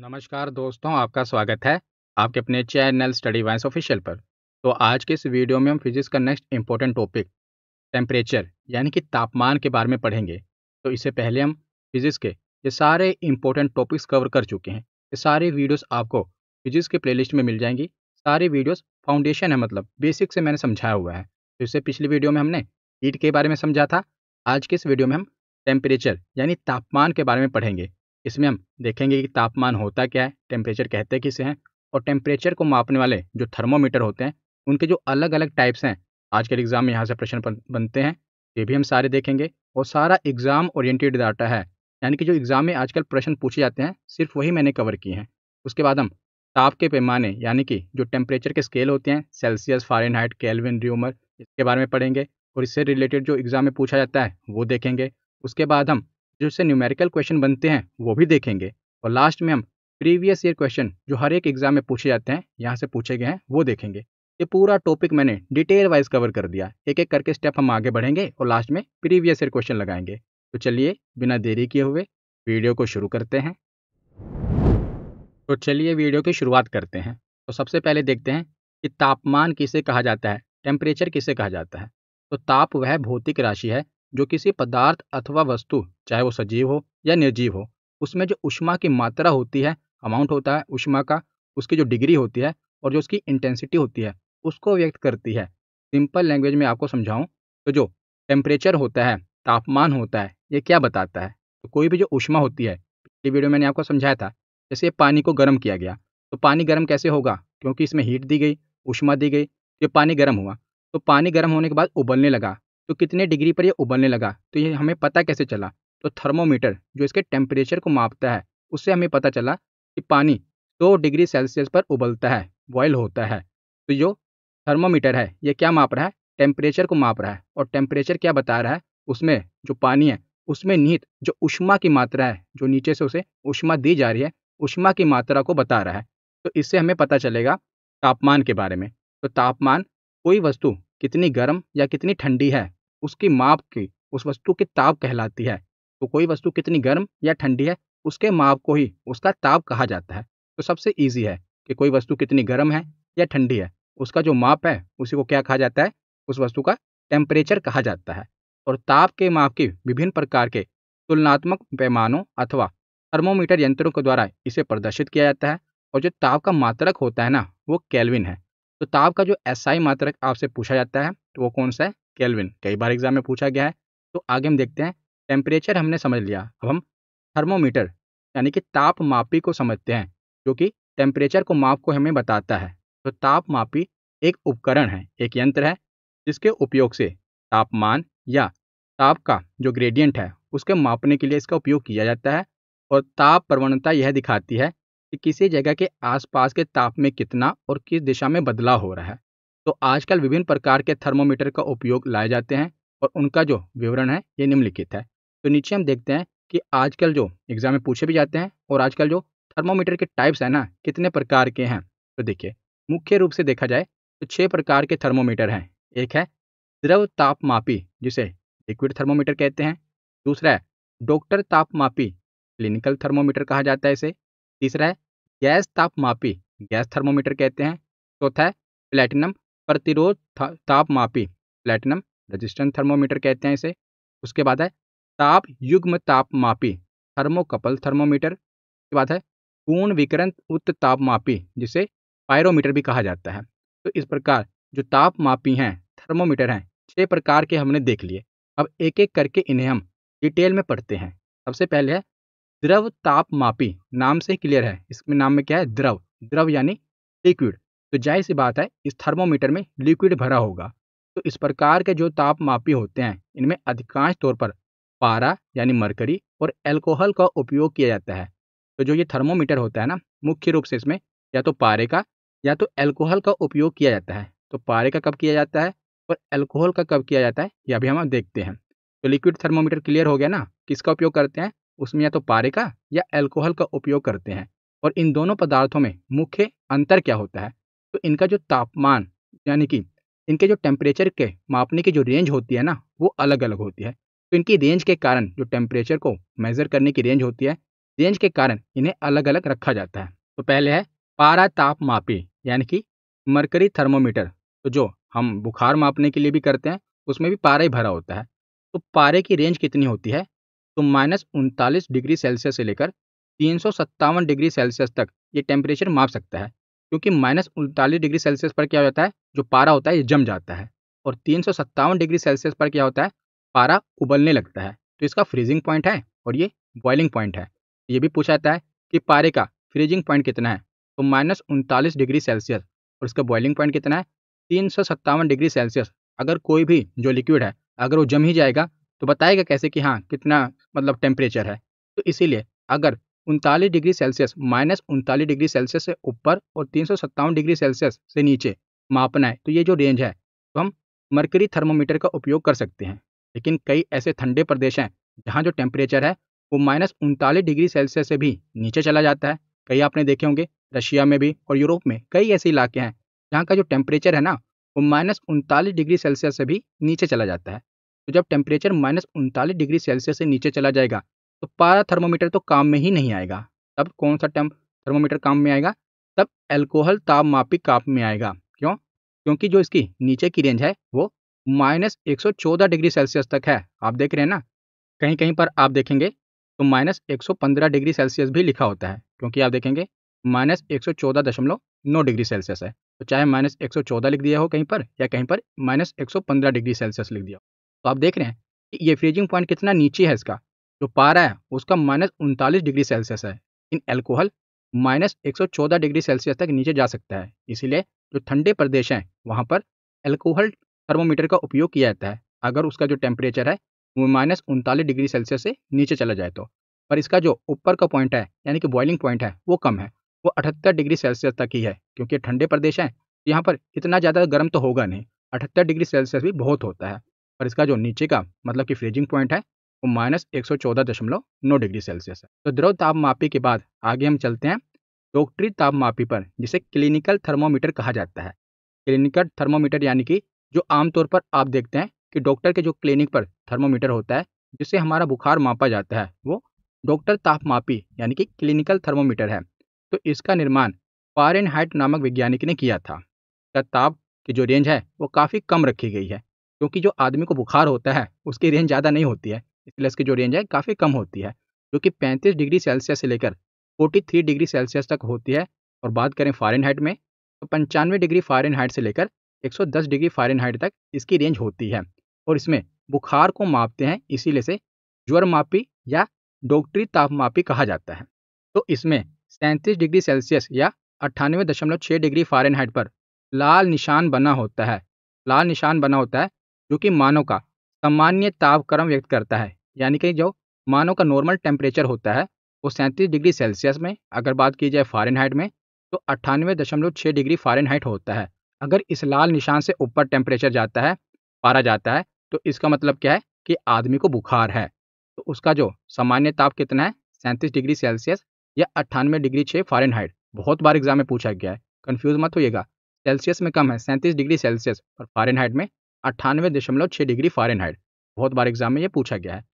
नमस्कार दोस्तों आपका स्वागत है आपके अपने चैनल स्टडी वाइंस ऑफिशियल पर तो आज के इस वीडियो में हम फिजिक्स का नेक्स्ट इंपॉर्टेंट टॉपिक टेम्परेचर यानी कि तापमान के बारे में पढ़ेंगे तो इससे पहले हम फिजिक्स के ये सारे इंपॉर्टेंट टॉपिक्स कवर कर चुके हैं ये सारे वीडियोस आपको फिजिक्स के प्लेलिस्ट में मिल जाएंगी सारे वीडियोस फाउंडेशन है मतलब बेसिक से मैंने समझाया हुआ है तो इससे पिछली वीडियो में हमने हीट के बारे में समझा था आज के इस वीडियो में हम टेम्परेचर यानी तापमान के बारे में पढ़ेंगे इसमें हम देखेंगे कि तापमान होता क्या है टेम्परेचर कहते किसे हैं और टेम्परेचर को मापने वाले जो थर्मोमीटर होते हैं उनके जो अलग अलग टाइप्स हैं आज के एग्ज़ाम में यहाँ से प्रश्न बनते हैं ये भी हम सारे देखेंगे और सारा एग्ज़ाम ओरिएंटेड डाटा है यानी कि जो एग्ज़ाम में आजकल प्रश्न पूछे जाते हैं सिर्फ वही मैंने कवर किए हैं उसके बाद हम ताप के पैमाने यानी कि जो टेम्परेचर के स्केल होते हैं सेल्सियस फारेनहाइट कैलविन र्यूमर इसके बारे में पढ़ेंगे और इससे रिलेटेड जो एग्ज़ाम में पूछा जाता है वो देखेंगे उसके बाद हम जिससे न्यूमेरिकल क्वेश्चन बनते हैं वो भी देखेंगे और लास्ट में हम प्रीवियस ईयर क्वेश्चन जो हर एक एग्जाम में पूछे जाते हैं यहाँ से पूछे गए हैं वो देखेंगे ये पूरा टॉपिक मैंने डिटेल वाइज कवर कर दिया एक एक करके स्टेप हम आगे बढ़ेंगे और लास्ट में प्रीवियस ईयर क्वेश्चन लगाएंगे तो चलिए बिना देरी किए हुए वीडियो को शुरू करते हैं तो चलिए वीडियो की शुरुआत करते हैं तो सबसे पहले देखते हैं कि तापमान किसे कहा जाता है टेम्परेचर किसे कहा जाता है तो ताप वह भौतिक राशि है जो किसी पदार्थ अथवा वस्तु चाहे वो सजीव हो या निर्जीव हो उसमें जो उष्मा की मात्रा होती है अमाउंट होता है उष्मा का उसकी जो डिग्री होती है और जो उसकी इंटेंसिटी होती है उसको व्यक्त करती है सिंपल लैंग्वेज में आपको समझाऊँ तो जो टेम्परेचर होता है तापमान होता है ये क्या बताता है तो कोई भी जो उष्मा होती है पिछली वीडियो मैंने आपको समझाया था जैसे पानी को गर्म किया गया तो पानी गर्म कैसे होगा क्योंकि इसमें हीट दी गई उष्मा दी गई तो ये पानी गर्म हुआ तो पानी गर्म होने के बाद उबलने लगा तो कितने डिग्री पर ये उबलने लगा तो ये हमें पता कैसे चला तो थर्मोमीटर जो इसके टेम्परेचर को मापता है उससे हमें पता चला कि पानी दो तो डिग्री सेल्सियस पर उबलता है बॉयल होता है तो जो थर्मोमीटर है ये क्या माप रहा है टेम्परेचर को माप रहा है और टेम्परेचर क्या बता रहा है उसमें जो पानी है उसमें निहित जो उष्मा की मात्रा है जो नीचे से उसे उष्मा दी जा रही है उष्मा की मात्रा को बता रहा है तो इससे हमें पता चलेगा तापमान के बारे में तो तापमान कोई वस्तु कितनी गर्म या कितनी ठंडी है उसकी माप की उस वस्तु की ताप कहलाती है तो कोई वस्तु कितनी गर्म या ठंडी है उसके माप को ही उसका ताप कहा जाता है तो सबसे ईजी है कि कोई वस्तु कितनी गर्म है या ठंडी है उसका जो माप है उसी को क्या कहा जाता है उस वस्तु का टेम्परेचर कहा जाता है और ताप के माप के विभिन्न प्रकार के तुलनात्मक पैमानों अथवा थर्मोमीटर यंत्रों के द्वारा इसे प्रदर्शित किया जाता है और जो ताप का मात्रक होता है ना वो कैलविन है तो ताप का जो एसआई मात्रक आपसे पूछा जाता है तो वो कौन सा है केल्विन कई बार एग्जाम में पूछा गया है तो आगे हम देखते हैं टेम्परेचर हमने समझ लिया अब हम थर्मोमीटर यानी कि ताप मापी को समझते हैं जो कि टेम्परेचर को माप को हमें बताता है तो ताप मापी एक उपकरण है एक यंत्र है जिसके उपयोग से तापमान या ताप का जो ग्रेडियंट है उसके मापने के लिए इसका उपयोग किया जाता है और ताप प्रवणता यह दिखाती है कि किसी जगह के आसपास के ताप में कितना और किस दिशा में बदलाव हो रहा है तो आजकल विभिन्न प्रकार के थर्मोमीटर का उपयोग लाए जाते हैं और उनका जो विवरण है ये निम्नलिखित है तो नीचे हम देखते हैं कि आजकल जो एग्ज़ाम में पूछे भी जाते हैं और आजकल जो थर्मोमीटर के टाइप्स हैं ना कितने प्रकार के हैं तो देखिए मुख्य रूप से देखा जाए तो छः प्रकार के थर्मोमीटर हैं एक है द्रव तापमापी जिसे लिक्विड थर्मोमीटर कहते हैं दूसरा है डॉक्टर तापमापी क्लिनिकल थर्मोमीटर कहा जाता है इसे तीसरा है गैस तापमापी गैस थर्मोमीटर कहते हैं चौथा है प्लेटिनम प्रतिरोध ताप मापी प्लेटिनम रजिस्टेंट थर्मोमीटर कहते हैं इसे उसके बाद है ताप युग्म ताप मापी थर्मोकपल थर्मोमीटर उसके बाद है पूर्ण विकरण उत्त ताप मापी जिसे पायरोमीटर भी कहा जाता है तो इस प्रकार जो ताप मापी हैं थर्मोमीटर हैं छह प्रकार के हमने देख लिए अब एक एक करके इन्हें हम डिटेल में पढ़ते हैं सबसे पहले है द्रव ताप मापी नाम से क्लियर है इसमें नाम में क्या है द्रव द्रव यानी लिक्विड तो जाहिर सी बात है इस थर्मोमीटर में लिक्विड भरा होगा तो इस प्रकार के जो ताप मापी होते हैं इनमें अधिकांश तौर पर पारा यानी मरकरी और एल्कोहल का उपयोग किया जाता है तो जो ये थर्मोमीटर होता है ना मुख्य रूप से इसमें या तो पारे का या तो एल्कोहल का उपयोग किया जाता है तो पारे का कब किया जाता है और एल्कोहल का कब किया जाता है यह भी हम देखते हैं तो लिक्विड थर्मोमीटर क्लियर हो गया ना किसका उपयोग करते हैं उसमें या तो पारे का या एल्कोहल का उपयोग करते हैं और इन दोनों पदार्थों में मुख्य अंतर क्या होता है तो इनका जो तापमान यानी कि इनके जो टेम्परेचर के मापने की जो रेंज होती है ना वो अलग अलग होती है तो इनकी रेंज के कारण जो टेम्परेचर को मेज़र करने की रेंज होती है रेंज के कारण इन्हें अलग अलग रखा जाता है तो पहले है पारा ताप मापी यानी कि मरकरी थर्मोमीटर तो जो हम बुखार मापने के लिए भी करते हैं उसमें भी पारा ही भरा होता है तो पारे की रेंज कितनी होती है तो माइनस उनतालीस डिग्री सेल्सियस से लेकर तीन डिग्री सेल्सियस तक ये टेम्परेचर माप सकता है क्योंकि माइनस उनतालीस डिग्री सेल्सियस पर क्या होता है जो पारा होता है ये जम जाता है और तीन डिग्री सेल्सियस पर क्या होता है पारा उबलने लगता है तो इसका फ्रीजिंग पॉइंट है और ये बॉइलिंग पॉइंट है ये भी पूछा जाता है कि पारे का फ्रीजिंग पॉइंट कितना है तो माइनस उनतालीस डिग्री सेल्सियस और इसका बॉइलिंग पॉइंट कितना है तीन डिग्री सेल्सियस अगर कोई भी जो लिक्विड है अगर वो जम ही जाएगा तो बताएगा कैसे कि हाँ कितना मतलब टेम्परेचर है तो इसीलिए अगर उनतालीस डिग्री सेल्सियस माइनस उनतालीस डिग्री सेल्सियस से ऊपर और तीन डिग्री सेल्सियस से नीचे मापना है तो ये जो रेंज है तो हम मरकरी थर्मोमीटर का उपयोग कर सकते हैं लेकिन कई ऐसे ठंडे प्रदेश हैं जहाँ जो टेम्परेचर है वो माइनस उनतालीस डिग्री सेल्सियस से भी नीचे चला जाता है कई आपने देखे होंगे रशिया में भी और यूरोप में कई ऐसे इलाके हैं जहाँ का जो टेम्परेचर है ना वो माइनस उनतालीस डिग्री सेल्सियस से भी नीचे चला जाता है तो जब टेम्परेचर माइनस उनतालीस डिग्री सेल्सियस से नीचे चला जाएगा तो पारा थर्मोमीटर तो काम में ही नहीं आएगा तब कौन सा टर्म थर्मोमीटर काम में आएगा तब एल्कोहल ताप मापी काम में आएगा क्यों क्योंकि जो इसकी नीचे की रेंज है वो माइनस एक सौ चौदह डिग्री सेल्सियस तक है आप देख रहे हैं ना कहीं कहीं पर आप देखेंगे तो माइनस एक सौ पंद्रह डिग्री सेल्सियस भी लिखा होता है क्योंकि आप देखेंगे माइनस एक सौ चौदह दशमलव नौ डिग्री सेल्सियस है तो चाहे माइनस एक सौ चौदह लिख दिया हो कहीं पर या कहीं पर माइनस एक सौ पंद्रह डिग्री सेल्सियस लिख दिया हो तो आप देख रहे हैं कि ये फ्रीजिंग पॉइंट कितना नीचे है इसका जो पारा है उसका माइनस उनतालीस डिग्री सेल्सियस है इन एल्कोहल माइनस चौदह डिग्री सेल्सियस तक नीचे जा सकता है इसीलिए जो ठंडे प्रदेश हैं वहाँ पर एल्कोहल थर्मोमीटर का उपयोग किया जाता है अगर उसका जो टेम्परेचर है वो माइनस उनतालीस डिग्री सेल्सियस से नीचे चला जाए तो पर इसका जो ऊपर का पॉइंट है यानी कि बॉइलिंग पॉइंट है वो कम है वो अठहत्तर डिग्री सेल्सियस तक ही है क्योंकि ठंडे प्रदेश हैं यहाँ पर इतना ज़्यादा गर्म तो होगा नहीं अठहत्तर डिग्री सेल्सियस भी बहुत होता है पर इसका जो नीचे का मतलब कि फ्रीजिंग पॉइंट है वो माइनस एक सौ चौदह दशमलव नौ डिग्री सेल्सियस है तो द्रव तापमापी के बाद आगे हम चलते हैं डॉक्टरी तापमापी पर जिसे क्लिनिकल थर्मोमीटर कहा जाता है क्लिनिकल थर्मोमीटर यानी कि जो आमतौर पर आप देखते हैं कि डॉक्टर के जो क्लिनिक पर थर्मोमीटर होता है जिससे हमारा बुखार मापा जाता है वो डॉक्टर तापमापी यानी कि क्लिनिकल थर्मोमीटर है तो इसका निर्माण पारेन नामक वैज्ञानिक ने किया था ताप की जो रेंज है वो काफ़ी कम रखी गई है क्योंकि जो आदमी को बुखार होता है उसकी रेंज ज़्यादा नहीं होती है इसलिए इसकी जो रेंज है काफ़ी कम होती है जो कि पैंतीस डिग्री सेल्सियस से लेकर फोर्टी थ्री डिग्री सेल्सियस तक होती है और बात करें फ़ारेनहाइट में तो पंचानवे डिग्री फ़ारेनहाइट से लेकर दस डिग्री फ़ारेनहाइट तक इसकी रेंज होती है और इसमें बुखार को मापते हैं इसीलिए से ज्वर मापी या डॉक्टरी तापमापी कहा जाता है तो इसमें सैंतीस डिग्री सेल्सियस या अट्ठानवे दशमलव छः डिग्री फ़ारेनहाइट पर लाल निशान बना होता है लाल निशान बना होता है जो कि मानव का सामान्य तापक्रम व्यक्त करता है यानी कि जो मानव का नॉर्मल टेम्परेचर होता है वो सैंतीस डिग्री सेल्सियस में अगर बात की जाए फ़ारेनहाइट में तो अट्ठानवे दशमलव छः डिग्री फ़ारेनहाइट होता है अगर इस लाल निशान से ऊपर टेम्परेचर जाता है पारा जाता है तो इसका मतलब क्या है कि आदमी को बुखार है तो उसका जो सामान्य ताप कितना है सैंतीस डिग्री सेल्सियस या अट्ठानवे डिग्री छः फॉरन बहुत बार एग्जाम में पूछा गया है कन्फ्यूज़ मत होइएगा सेल्सियस में कम है सैंतीस डिग्री सेल्सियस और फॉरन में अट्ठानवे दशमलव छः डिग्री फारेनहाइट बहुत बार एग्जाम में ये पूछा गया है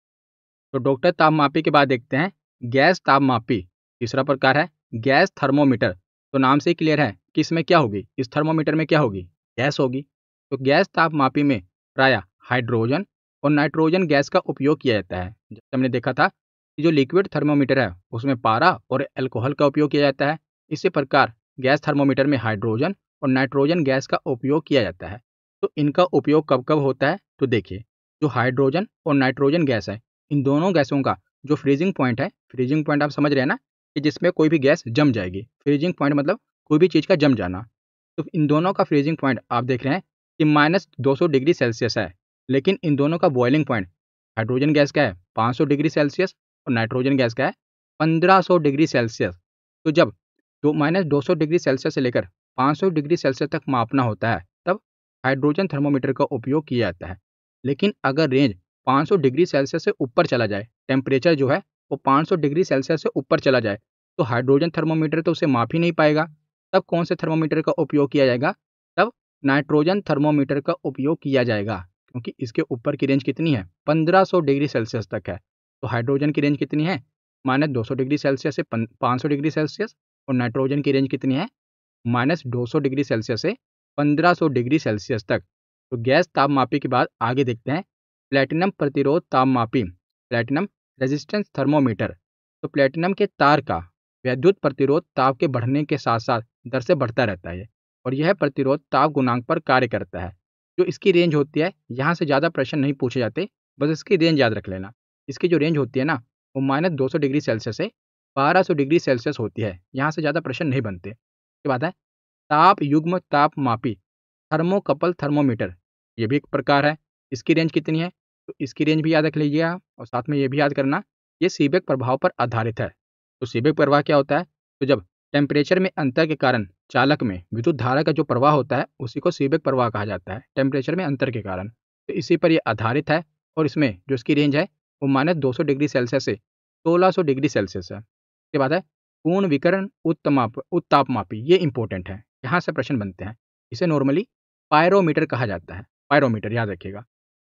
तो डॉक्टर तापमापी के बाद देखते हैं गैस तापमापी तीसरा प्रकार है गैस थर्मोमीटर तो नाम से क्लियर है कि इसमें क्या होगी इस थर्मोमीटर में क्या होगी गैस होगी तो गैस तापमापी में प्राय हाइड्रोजन और नाइट्रोजन गैस का उपयोग किया जाता है जैसे हमने देखा था कि जो लिक्विड थर्मोमीटर है उसमें पारा और एल्कोहल का उपयोग किया जाता है इसी प्रकार गैस थर्मोमीटर में हाइड्रोजन और नाइट्रोजन गैस का उपयोग किया जाता है तो इनका उपयोग कब कब होता है तो देखिए जो हाइड्रोजन और नाइट्रोजन गैस है इन दोनों गैसों का जो फ्रीजिंग पॉइंट है फ्रीजिंग पॉइंट आप समझ रहे हैं ना कि जिसमें कोई भी गैस जम जाएगी फ्रीजिंग पॉइंट मतलब कोई भी चीज़ का जम जाना तो इन दोनों का फ्रीजिंग पॉइंट आप देख रहे हैं कि माइनस सौ डिग्री सेल्सियस है लेकिन इन दोनों का बॉइलिंग पॉइंट हाइड्रोजन गैस का है सौ डिग्री सेल्सियस और नाइट्रोजन गैस का है सौ डिग्री सेल्सियस तो जब दो माइनस दो डिग्री सेल्सियस से लेकर 500 डिग्री सेल्सियस तक मापना होता है हाइड्रोजन थर्मोमीटर का उपयोग किया जाता है लेकिन अगर रेंज 500 डिग्री सेल्सियस से ऊपर चला जाए टेम्परेचर जो है वो 500 डिग्री सेल्सियस से ऊपर चला जाए तो हाइड्रोजन थर्मोमीटर तो उसे माप ही नहीं पाएगा तब कौन से थर्मोमीटर का उपयोग किया जाएगा तब नाइट्रोजन थर्मोमीटर का उपयोग किया जाएगा क्योंकि इसके ऊपर की रेंज कितनी है 1500 डिग्री सेल्सियस तक है तो हाइड्रोजन की रेंज कितनी है माइनस दो डिग्री सेल्सियस से पाँच डिग्री सेल्सियस और नाइट्रोजन की रेंज कितनी है माइनस 200 डिग्री सेल्सियस से 1500 डिग्री सेल्सियस तक तो गैस तापमापी के बाद आगे देखते हैं प्लेटिनम प्रतिरोध तापमापी प्लेटिनम रेजिस्टेंस थर्मोमीटर तो प्लेटिनम के तार का वैद्युत प्रतिरोध ताप के बढ़ने के साथ साथ दर से बढ़ता रहता है और यह प्रतिरोध ताप गुणांक पर कार्य करता है जो इसकी रेंज होती है यहाँ से ज़्यादा प्रश्न नहीं पूछे जाते बस इसकी रेंज याद रख लेना इसकी जो रेंज होती है ना वो माइनस दो डिग्री सेल्सियस से बारह डिग्री सेल्सियस होती है यहाँ से ज़्यादा प्रश्न नहीं बनते उसके बाद है ताप युग्म ताप मापी थर्मोकपल थर्मोमीटर ये भी एक प्रकार है इसकी रेंज कितनी है तो इसकी रेंज भी याद रख लीजिए आप और साथ में ये भी याद करना ये सीबेक प्रभाव पर आधारित है तो सीबेक प्रवाह क्या होता है तो जब टेम्परेचर में अंतर के कारण चालक में विद्युत धारा का जो प्रवाह होता है उसी को सीबेक प्रवाह कहा जाता है टेम्परेचर में अंतर के कारण तो इसी पर यह आधारित है और इसमें जो इसकी रेंज है वो माइनस दो डिग्री सेल्सियस से सोलह डिग्री सेल्सियस है इसके बाद है पूर्ण विकरण उत्तमाप उत्तापमापी ये इंपॉर्टेंट है यहाँ से प्रश्न बनते हैं इसे नॉर्मली पायरोमीटर कहा जाता है पायरोमीटर याद रखिएगा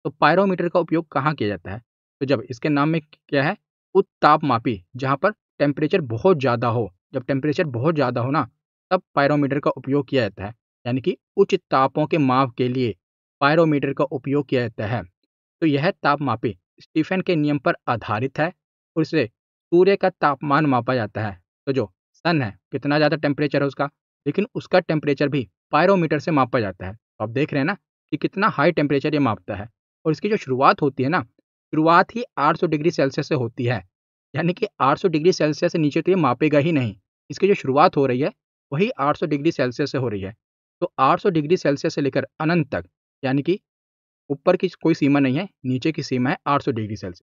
तो पायरोमीटर का उपयोग कहाँ किया जाता है तो जब इसके नाम में क्या है उत्ताप मापी जहाँ पर टेम्परेचर बहुत ज़्यादा हो जब टेम्परेचर बहुत ज़्यादा हो ना तब पायरोमीटर का उपयोग किया जाता है यानी कि उच्च तापों के माप के लिए पायरोमीटर का उपयोग किया जाता है तो यह तापमापी स्टीफन के नियम पर आधारित है और इसे सूर्य का तापमान मापा जाता है तो जो सन है कितना ज़्यादा टेम्परेचर है उसका लेकिन उसका टेम्परेचर भी पायरोमीटर से मापा जाता है तो आप देख रहे हैं ना कि कितना हाई टेम्परेचर ये मापता है और इसकी जो शुरुआत होती है ना शुरुआत ही 800 डिग्री सेल्सियस से होती है यानी कि 800 डिग्री सेल्सियस से नीचे तो ये मापेगा ही नहीं इसकी जो शुरुआत हो रही है वही 800 डिग्री सेल्सियस से हो रही है तो 800 डिग्री सेल्सियस से लेकर अनंत तक यानी कि ऊपर की कोई सीमा नहीं है नीचे की सीमा है 800 डिग्री सेल्सियस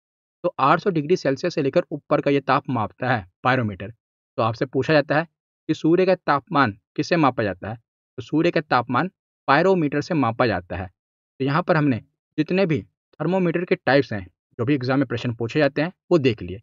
तो 800 डिग्री सेल्सियस से लेकर ऊपर का ये ताप मापता है पायरोमीटर तो आपसे पूछा जाता है कि सूर्य का तापमान किससे मापा जाता है तो सूर्य का तापमान पायरोमीटर से मापा जाता है तो यहाँ पर हमने जितने भी थर्मोमीटर के टाइप्स हैं जो भी एग्ज़ाम में प्रश्न पूछे जाते हैं वो देख लिए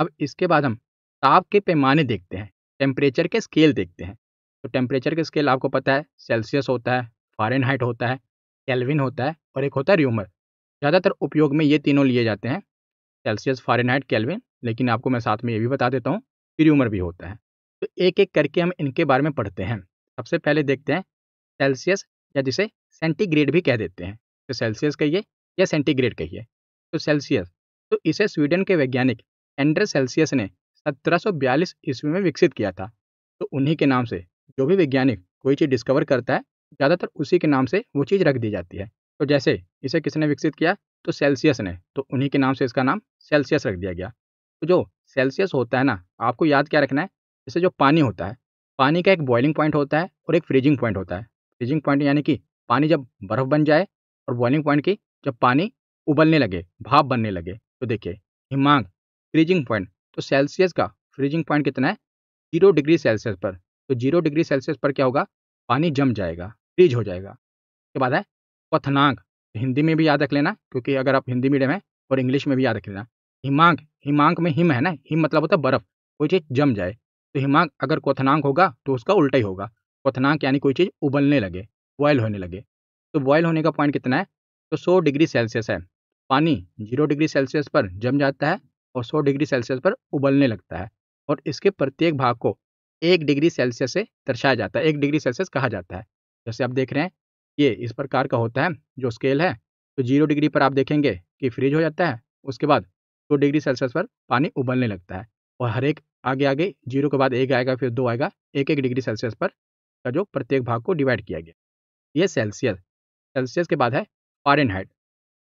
अब इसके बाद हम ताप के पैमाने देखते हैं टेम्परेचर के स्केल देखते हैं तो टेम्परेचर के स्केल आपको पता है सेल्सियस होता है फॉरन होता है कैलविन होता है और एक होता है र्यूमर ज़्यादातर उपयोग में ये तीनों लिए जाते हैं सेल्सियस फॉरन कैलविन लेकिन आपको मैं साथ में ये भी बता देता हूँ ट्यूमर भी होता है तो एक एक करके हम इनके बारे में पढ़ते हैं सबसे पहले देखते हैं सेल्सियस या जिसे सेंटीग्रेड भी कह देते हैं तो सेल्सियस कहिए या सेंटीग्रेड कहिए तो सेल्सियस तो इसे स्वीडन के वैज्ञानिक एंडर सेल्सियस ने 1742 ईस्वी में विकसित किया था तो उन्हीं के नाम से जो भी वैज्ञानिक कोई चीज़ डिस्कवर करता है ज़्यादातर उसी के नाम से वो चीज़ रख दी जाती है तो जैसे इसे किसने विकसित किया तो सेल्सियस ने तो उन्हीं के नाम से इसका नाम सेल्सियस रख दिया गया तो जो सेल्सियस होता है ना आपको याद क्या रखना है जैसे जो पानी होता है पानी का एक बॉइलिंग पॉइंट होता है और एक फ्रीजिंग पॉइंट होता है फ्रीजिंग पॉइंट यानी कि पानी जब बर्फ़ बन जाए और बॉइलिंग पॉइंट की जब पानी उबलने लगे भाप बनने लगे तो देखिए हिमांग फ्रीजिंग पॉइंट तो सेल्सियस का फ्रीजिंग पॉइंट कितना है जीरो डिग्री सेल्सियस पर तो जीरो डिग्री सेल्सियस पर क्या होगा पानी जम जाएगा फ्रीज हो जाएगा उसके बाद है पथनाग हिंदी में भी याद रख लेना क्योंकि अगर आप हिंदी मीडियम है और इंग्लिश में भी याद रख लेना हिमांग हिमांक में हिम है ना हिम मतलब होता है बर्फ कोई चीज़ जम जाए तो हिमांक अगर क्वथनांक होगा तो उसका उल्टा ही होगा क्वथनांक यानी कोई चीज़ उबलने लगे बॉयल होने लगे तो बॉयल होने का पॉइंट कितना है तो सौ डिग्री सेल्सियस है पानी जीरो डिग्री सेल्सियस पर जम जाता है और सौ डिग्री सेल्सियस पर उबलने लगता है और इसके प्रत्येक भाग को एक डिग्री सेल्सियस से दर्शाया जाता है एक डिग्री सेल्सियस कहा जाता है जैसे आप देख रहे हैं ये इस प्रकार का होता है जो स्केल है तो जीरो डिग्री पर आप देखेंगे कि फ्रीज हो जाता है उसके बाद टू डिग्री सेल्सियस पर पानी उबलने लगता है और हर एक आगे आगे जीरो के बाद एक आएगा फिर दो आएगा एक एक डिग्री सेल्सियस पर का जो प्रत्येक भाग को डिवाइड किया गया ये सेल्सियस सेल्सियस के बाद है फारेनहाइट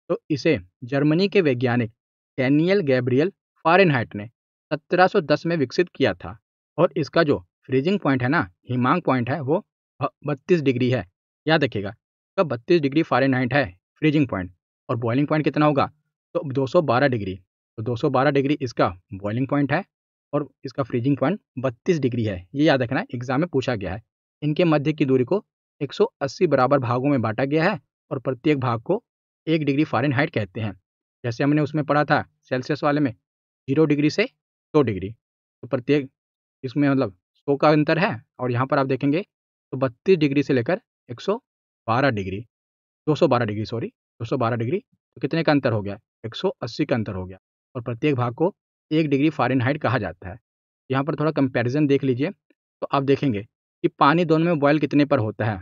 तो इसे जर्मनी के वैज्ञानिक डैनियल गैब्रियल फारेनहाइट ने सत्रह में विकसित किया था और इसका जो फ्रीजिंग पॉइंट है ना हिमांग पॉइंट है वो बत्तीस डिग्री है याद रखिएगा बत्तीस डिग्री फारेनहाइट है फ्रीजिंग पॉइंट और बॉइलिंग पॉइंट कितना होगा तो 212 डिग्री तो 212 डिग्री इसका बॉइलिंग पॉइंट है और इसका फ्रीजिंग पॉइंट 32 डिग्री है ये याद रखना है एग्जाम में पूछा गया है इनके मध्य की दूरी को 180 बराबर भागों में बांटा गया है और प्रत्येक भाग को एक डिग्री हाइट कहते हैं जैसे हमने उसमें पढ़ा था सेल्सियस वाले में जीरो डिग्री से सौ तो डिग्री तो प्रत्येक इसमें मतलब सौ का अंतर है और यहाँ पर आप देखेंगे तो बत्तीस डिग्री से लेकर एक सौ बारह डिग्री दो सौ बारह डिग्री सॉरी दो सौ बारह डिग्री तो कितने का अंतर हो गया एक सौ अस्सी का अंतर हो गया और प्रत्येक भाग को एक डिग्री फारेनहाइट कहा जाता है यहाँ पर थोड़ा कंपेरिज़न देख लीजिए तो आप देखेंगे कि पानी दोनों में बॉयल कितने पर होता है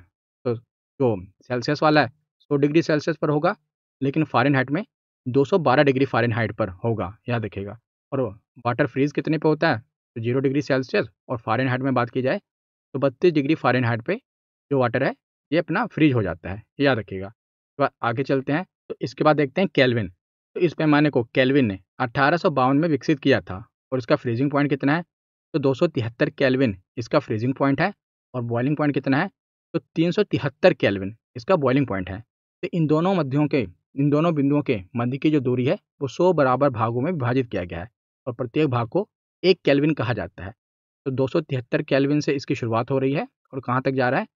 तो जो सेल्सियस वाला है सौ डिग्री सेल्सियस पर होगा लेकिन फारेनहाइट में 212 डिग्री फारेनहाइट पर होगा यह देखेगा और वाटर फ्रीज कितने पे होता है तो जीरो डिग्री सेल्सियस और फारेनहाइट में बात की जाए तो बत्तीस डिग्री फारेनहाइट हाइट जो वाटर है ये अपना फ्रीज हो जाता है याद रखिएगा तो आगे चलते हैं तो इसके बाद देखते हैं कैलविन तो इस पैमाने को कैलविन ने अठारह में विकसित किया था और इसका फ्रीजिंग पॉइंट कितना है तो दो सौ इसका फ्रीजिंग पॉइंट है और बॉइलिंग पॉइंट कितना है तो तीन सौ इसका बॉइलिंग पॉइंट है तो इन दोनों मध्यों के इन दोनों बिंदुओं के मध्य की जो दूरी है वो सौ बराबर भागों में विभाजित किया गया है और प्रत्येक भाग को एक कैलविन कहा जाता है तो दो सौ कैलविन से इसकी शुरुआत हो रही है और कहाँ तक जा रहा है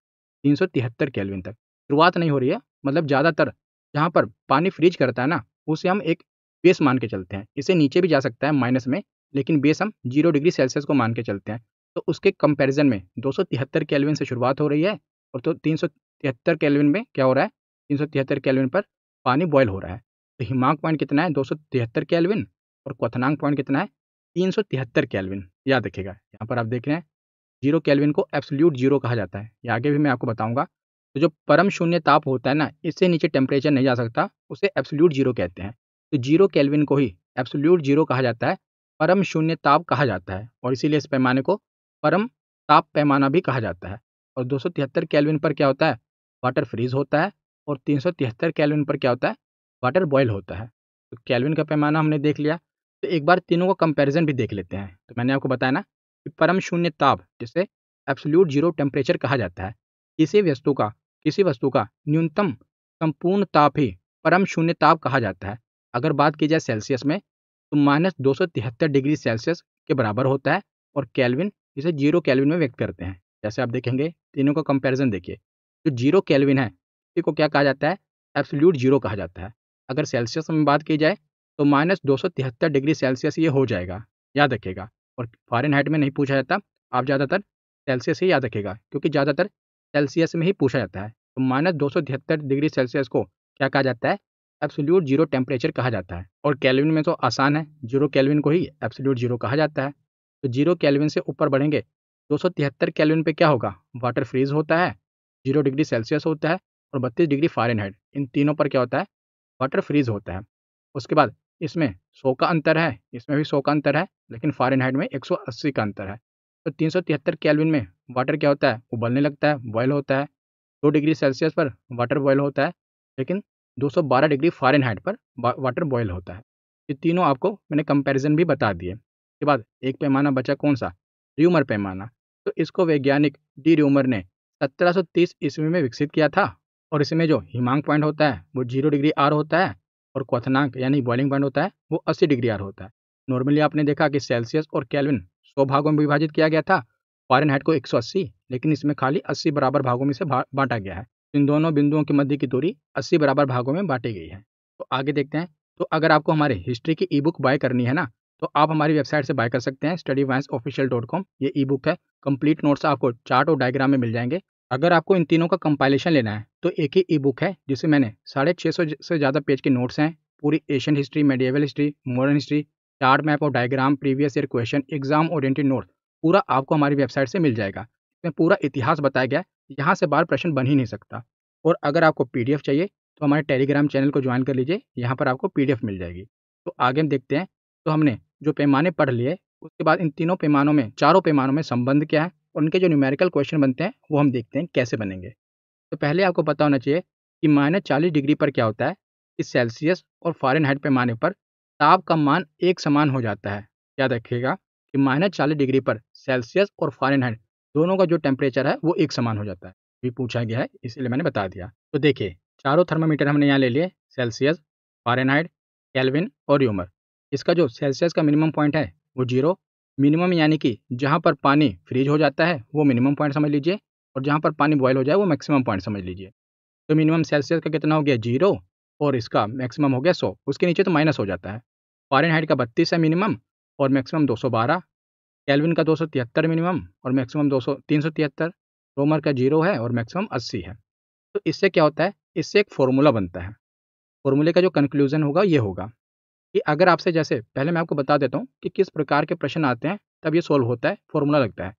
तीन सौ कैलविन तक शुरुआत नहीं हो रही है मतलब ज़्यादातर जहाँ पर पानी फ्रीज करता है ना उसे हम एक बेस मान के चलते हैं इसे नीचे भी जा सकता है माइनस में लेकिन बेस हम जीरो डिग्री सेल्सियस को मान के चलते हैं तो उसके कंपैरिजन में दो सौ तिहत्तर से शुरुआत हो रही है और तो तीन सौ तिहत्तर में क्या हो रहा है तीन सौ तिहत्तर पर पानी बॉयल हो रहा है तो हिमांक पॉइंट कितना है दो सौ तिहत्तर और क्वनांग पॉइंट कितना है तीन सौ तिहत्तर याद रखेगा यहाँ पर आप देख रहे हैं जीरो कैलविन को एब्सोल्यूट जीरो कहा जाता है ये आगे भी मैं आपको बताऊंगा तो जो परम शून्य ताप होता है ना इससे नीचे टेम्परेचर नहीं जा सकता उसे एब्सोल्यूट जीरो कहते हैं तो जीरो केल्विन को ही एब्सोल्यूट जीरो कहा जाता है परम शून्य ताप कहा जाता है और इसीलिए इस पैमाने को परम ताप पैमाना भी कहा जाता है और दो सौ पर क्या होता है वाटर फ्रीज होता है और तीन सौ पर क्या होता है वाटर बॉयल होता है तो कैलविन का पैमाना हमने देख लिया तो एक बार तीनों का कंपैरिजन भी देख लेते हैं तो मैंने आपको बताया ना कि परम शून्य ताप जिसे एब्सोल्यूट जीरो टेम्परेचर कहा जाता है किसी वस्तु का किसी वस्तु का न्यूनतम संपूर्ण ताप ही परम शून्य ताप कहा जाता है अगर बात की जाए सेल्सियस में तो माइनस दो डिग्री सेल्सियस के बराबर होता है और कैलविन इसे जीरो कैलविन में व्यक्त करते हैं जैसे आप देखेंगे तीनों का कंपेरिजन देखिए जो जीरो कैलविन है इसी को क्या कहा जाता है एब्सोल्यूट जीरो कहा जाता है अगर सेल्सियस में बात की जाए तो माइनस दो डिग्री सेल्सियस ये हो जाएगा याद रखेगा और फॉरन हाइट में नहीं पूछा जाता आप ज़्यादातर सेल्सियस ही याद रखेगा क्योंकि ज़्यादातर सेल्सियस में ही पूछा जाता है तो माइनस दो डिग्री सेल्सियस को क्या कहा जाता है एब्सोल्यूट जीरो टेम्परेचर कहा जाता है और कैलविन में तो आसान है जीरो कैलविन को ही एब्सोल्यूट जीरो कहा जाता है तो जीरो कैलविन से ऊपर बढ़ेंगे दो सौ तिहत्तर कैलविन पे क्या होगा वाटर फ्रीज होता है जीरो डिग्री सेल्सियस होता है और बत्तीस डिग्री फारेनहाइट इन तीनों पर क्या होता है वाटर फ्रीज होता है उसके बाद इसमें सौ का अंतर है इसमें भी सौ का अंतर है लेकिन फारेनहाइट में 180 का अंतर है तो तीन सौ तिहत्तर कैलविन में वाटर क्या होता है उबलने लगता है बॉयल होता है दो डिग्री सेल्सियस पर वाटर बॉयल होता है लेकिन 212 डिग्री फ़ारेनहाइट पर वाटर बॉयल होता है ये तीनों आपको मैंने कंपैरिजन भी बता दिए के बाद एक पैमाना बचा कौन सा र्यूमर पैमाना तो इसको वैज्ञानिक डी र्यूमर ने 1730 ईस्वी में विकसित किया था और इसमें जो हिमांक पॉइंट होता है वो जीरो डिग्री आर होता है और क्वथनांक यानी बॉइलिंग पॉइंट होता है वो अस्सी डिग्री आर होता है नॉर्मली आपने देखा कि सेल्सियस और कैलविन सौ भागों में विभाजित किया गया था फॉरन को एक लेकिन इसमें खाली अस्सी बराबर भागों में से बांटा गया है इन दोनों बिंदुओं के मध्य की दूरी 80 बराबर भागों में बांटी गई है तो आगे देखते हैं तो अगर आपको हमारे हिस्ट्री की ई बुक बाय करनी है ना तो आप हमारी वेबसाइट से बाय कर सकते हैं study vines official dot com ये ई बुक है कंप्लीट नोट्स आपको चार्ट और डायग्राम में मिल जाएंगे अगर आपको इन तीनों का कंपाइलेशन लेना है तो एक ही ई बुक है जिसे मैंने साढ़े छः सौ से ज़्यादा पेज के नोट्स हैं पूरी Asian history medieval history modern history chart map और diagram previous year question exam oriented note पूरा आपको हमारी वेबसाइट से मिल जाएगा इसमें पूरा इतिहास बताया गया यहाँ से बार प्रश्न बन ही नहीं सकता और अगर आपको पी चाहिए तो हमारे टेलीग्राम चैनल को ज्वाइन कर लीजिए यहाँ पर आपको पी मिल जाएगी तो आगे हम देखते हैं तो हमने जो पैमाने पढ़ लिए उसके बाद इन तीनों पैमानों में चारों पैमानों में संबंध क्या है और उनके जो न्यूमेरिकल क्वेश्चन बनते हैं वो हम देखते हैं कैसे बनेंगे तो पहले आपको पता होना चाहिए कि माइनस चालीस डिग्री पर क्या होता है कि सेल्सियस और फॉरन हाइट पैमाने पर ताप का मान एक समान हो जाता है याद रखिएगा कि माइनस चालीस डिग्री पर सेल्सियस और फॉरन हाइट दोनों का जो टेम्परेचर है वो एक समान हो जाता है भी पूछा गया है इसलिए मैंने बता दिया तो देखिए चारों थर्मामीटर हमने यहाँ ले लिए सेल्सियस फारेनहाइट कैलविन और यूमर इसका जो सेल्सियस का मिनिमम पॉइंट है वो जीरो मिनिमम यानी कि जहाँ पर पानी फ्रीज हो जाता है वो मिनिमम पॉइंट समझ लीजिए और जहाँ पर पानी बॉयल हो जाए वो मैक्सिमम पॉइंट समझ लीजिए तो मिनिमम सेल्सियस का कितना हो गया जीरो और इसका मैक्सिमम हो गया सौ उसके नीचे तो माइनस हो जाता है फारेनहाइट का बत्तीस है मिनिमम और मैक्सिमम दो कैलविन का दो सौ तिहत्तर मिनिमम और मैक्सिमम दो सौ तीन सौ तिहत्तर रोमर का जीरो है और मैक्सिमम अस्सी है तो इससे क्या होता है इससे एक फॉर्मूला बनता है फॉर्मूले का जो कंक्लूजन होगा ये होगा कि अगर आपसे जैसे पहले मैं आपको बता देता हूँ कि किस प्रकार के प्रश्न आते हैं तब ये सॉल्व होता है फॉर्मूला लगता है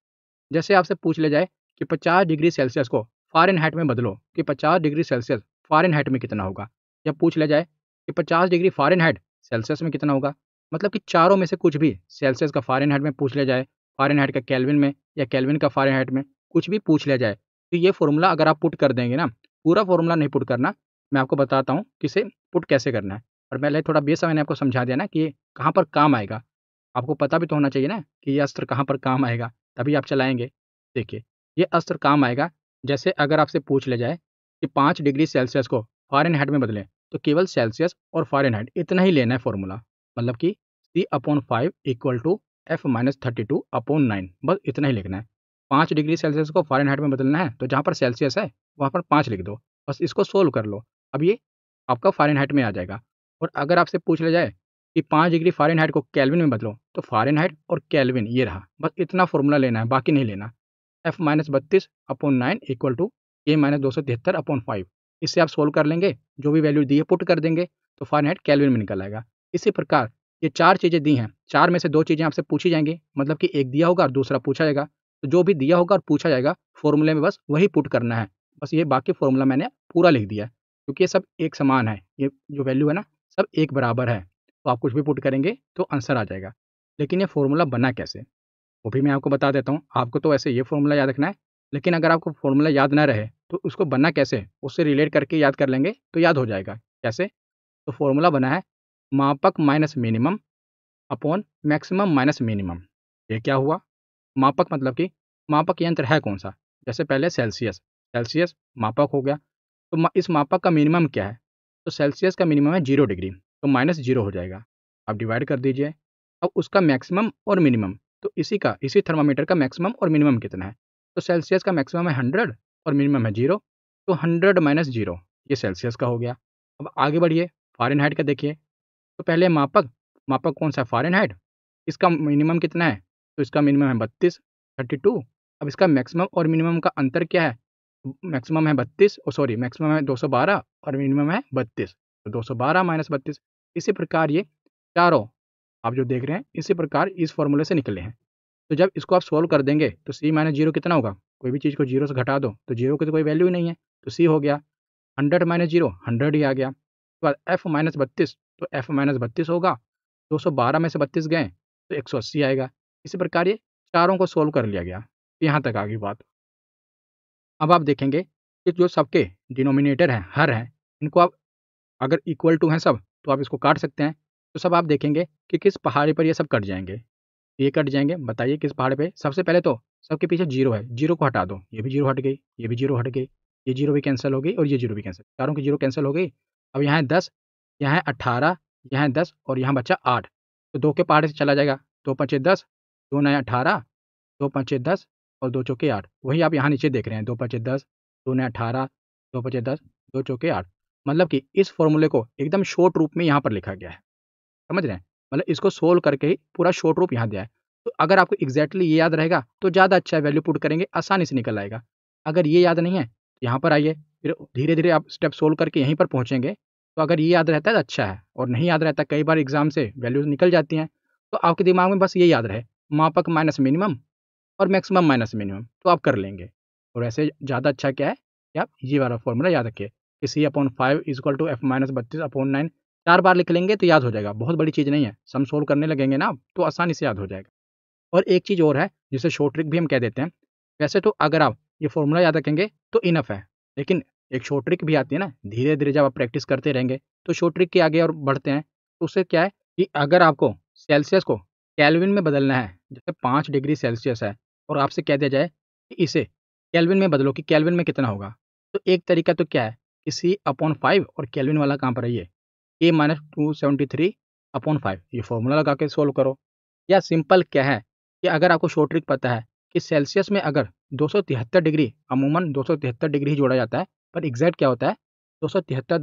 जैसे आपसे पूछ ले जाए कि पचास डिग्री सेल्सियस को फॉरन हाइट में बदलो कि पचास डिग्री सेल्सियस फॉरन हाइट में कितना होगा या पूछ ले जाए कि पचास डिग्री फॉरन हाइट सेल्सियस में कितना होगा मतलब कि चारों में से कुछ भी सेल्सियस का फॉरन में पूछ लिया जाए फॉरन का कैलविन में या कैलविन का फॉरन में कुछ भी पूछ लिया जाए तो ये फॉर्मूला अगर आप पुट कर देंगे ना पूरा फॉर्मूला नहीं पुट करना मैं आपको बताता हूँ किसे पुट कैसे करना है और मैं थोड़ा बेसा मैंने आपको समझा दिया ना कि ये कहाँ पर काम आएगा आपको पता भी तो होना चाहिए ना कि ये अस्त्र कहाँ पर काम आएगा तभी आप चलाएंगे देखिए ये अस्त्र काम आएगा जैसे अगर आपसे पूछ ले जाए कि पाँच डिग्री सेल्सियस को फॉरन में बदलें तो केवल सेल्सियस और फॉरन इतना ही लेना है फॉर्मूला मतलब कि C upon five equal to F minus thirty two upon nine बस इतना ही लिखना है पाँच डिग्री सेल्सियस को फॉरन हाइट में बदलना है तो जहाँ पर सेल्सियस है वहाँ पर पाँच लिख दो बस इसको सोल्व कर लो अब ये आपका फॉरन हाइट में आ जाएगा और अगर आपसे पूछ लिया जाए कि पाँच डिग्री फॉरन हाइट को कैलविन में बदलो तो फॉरन हाइट और कैलविन ये रहा बस इतना फॉर्मूला लेना है बाकी नहीं लेना एफ माइनस बत्तीस upon nine equal to A minus दो सौ तिहत्तर अपॉन फाइव इससे आप सोल्व कर लेंगे जो भी वैल्यू दिए पुट कर देंगे तो फॉरन हाइट कैलविन में निकल आएगा इसी प्रकार ये चार चीज़ें दी हैं चार में से दो चीज़ें आपसे पूछी जाएंगी मतलब कि एक दिया होगा और दूसरा पूछा जाएगा तो जो भी दिया होगा और पूछा जाएगा फॉर्मूले में बस वही पुट करना है बस ये बाकी फॉर्मूला मैंने पूरा लिख दिया है क्योंकि ये सब एक समान है ये जो वैल्यू है ना सब एक बराबर है तो आप कुछ भी पुट करेंगे तो आंसर आ जाएगा लेकिन ये फॉर्मूला बना कैसे वो भी मैं आपको बता देता हूँ आपको तो ऐसे ये फॉर्मूला याद रखना है लेकिन अगर आपको फॉर्मूला याद ना रहे तो उसको बना कैसे उससे रिलेट करके याद कर लेंगे तो याद हो जाएगा कैसे तो फॉर्मूला बना है मापक minus minimum upon maximum minus minimum ये क्या हुआ मापक मतलब कि मापक यंत्र है कौन सा जैसे पहले सेल्सियस सेल्सियस मापक हो गया तो इस मापक का मिनिमम क्या है तो सेल्सियस का मिनिमम है जीरो डिग्री तो माइनस जीरो हो जाएगा आप डिवाइड कर दीजिए अब उसका मैक्सिमम और मिनिमम तो इसी का इसी थर्मामीटर का मैक्सिमम और मिनिमम कितना है तो सेल्सियस का मैक्सिमम है हंड्रेड और मिनिमम है जीरो तो हंड्रेड माइनस जीरो ये सेल्सियस का हो गया अब आगे बढ़िए फॉरन हाइट का देखिए तो पहले मापक मापक कौन सा फॉरन हाइट इसका मिनिमम कितना है तो इसका मिनिमम है बत्तीस थर्टी टू अब इसका मैक्सिमम और मिनिमम का अंतर क्या है मैक्सिमम है बत्तीस और सॉरी मैक्सिमम है दो सौ बारह और मिनिमम है बत्तीस तो दो सौ बारह माइनस बत्तीस इसी प्रकार ये चारों आप जो देख रहे हैं इसी प्रकार इस फॉर्मूले से निकले हैं तो जब इसको आप सोल्व कर देंगे तो सी माइनस जीरो कितना होगा कोई भी चीज़ को जीरो से घटा दो तो जीरो की तो कोई वैल्यू ही नहीं है तो सी हो गया हंड्रेड माइनस जीरो हंड्रेड ही आ गया उसके बाद एफ माइनस बत्तीस तो एफ माइनस बत्तीस होगा 212 में से बत्तीस गए तो 180 आएगा इसी प्रकार ये चारों को सोल्व कर लिया गया यहाँ तक आ गई बात अब आप देखेंगे कि जो सबके डिनोमिनेटर हैं हर हैं इनको आप अगर इक्वल टू हैं सब तो आप इसको काट सकते हैं तो सब आप देखेंगे कि किस पहाड़ी पर ये सब कट जाएंगे ये कट जाएंगे बताइए किस पहाड़ पे सबसे पहले तो सबके पीछे जीरो है जीरो को हटा दो ये भी जीरो हट गई ये भी जीरो हट गई ये जीरो भी कैंसिल हो गई और ये जीरो भी कैंसिल चारों की जीरो कैंसिल हो गई अब यहाँ है दस यहाँ है अट्ठारह यहाँ है दस और यहाँ बचा आठ तो दो के पहाड़े से चला जाएगा दो पंचे दस दो नए अठारह दो पंचे दस और दो चौके आठ वही आप यहाँ नीचे देख रहे हैं दो पंचे दस दो नए अठारह दो पंचे दस दो चौके आठ मतलब कि इस फॉर्मूले को एकदम शॉर्ट रूप में यहाँ पर लिखा गया है समझ रहे हैं मतलब इसको सोल्व करके ही पूरा शॉर्ट रूप यहाँ दिया है तो अगर आपको एग्जैक्टली ये याद रहेगा तो ज़्यादा अच्छा वैल्यू पुट करेंगे आसानी से निकल आएगा अगर ये याद नहीं है तो यहाँ पर आइए फिर धीरे धीरे आप स्टेप सोल्व करके यहीं पर पहुँचेंगे तो अगर ये याद रहता है तो अच्छा है और नहीं याद रहता कई बार एग्ज़ाम से वैल्यूज निकल जाती हैं तो आपके दिमाग में बस ये याद रहे मापक माइनस मिनिमम और मैक्सिमम माइनस मिनिमम तो आप कर लेंगे और ऐसे ज़्यादा अच्छा क्या है कि आप ये वाला फॉर्मूला याद रखिए कि C upon five equal to F minus बत्तीस अपॉन नाइन चार बार लिख लेंगे तो याद हो जाएगा बहुत बड़ी चीज़ नहीं है सम सोल्व करने लगेंगे ना तो आसानी से याद हो जाएगा और एक चीज़ और है जिसे शॉर्ट ट्रिक भी हम कह देते हैं वैसे तो अगर आप ये फॉर्मूला याद रखेंगे तो इनफ है लेकिन एक शॉर्ट ट्रिक भी आती है ना धीरे धीरे जब आप प्रैक्टिस करते रहेंगे तो शॉर्ट ट्रिक के आगे और बढ़ते हैं तो उससे क्या है कि अगर आपको सेल्सियस को कैलविन में बदलना है जैसे पाँच डिग्री सेल्सियस है और आपसे कह दिया जाए कि इसे कैलविन में बदलो कि कैलविन में कितना होगा तो एक तरीका तो क्या है कि सी अपॉन फाइव और कैलविन वाला कहाँ पर रहिए A minus two seventy three upon five ये फॉर्मूला लगा के सोल्व करो या सिंपल क्या है कि अगर आपको शॉर्ट ट्रिक पता है कि सेल्सियस में अगर दो डिग्री अमूमन दो डिग्री ही जोड़ा जाता है पर एग्जैक्ट क्या होता है दो सौ तिहत्तर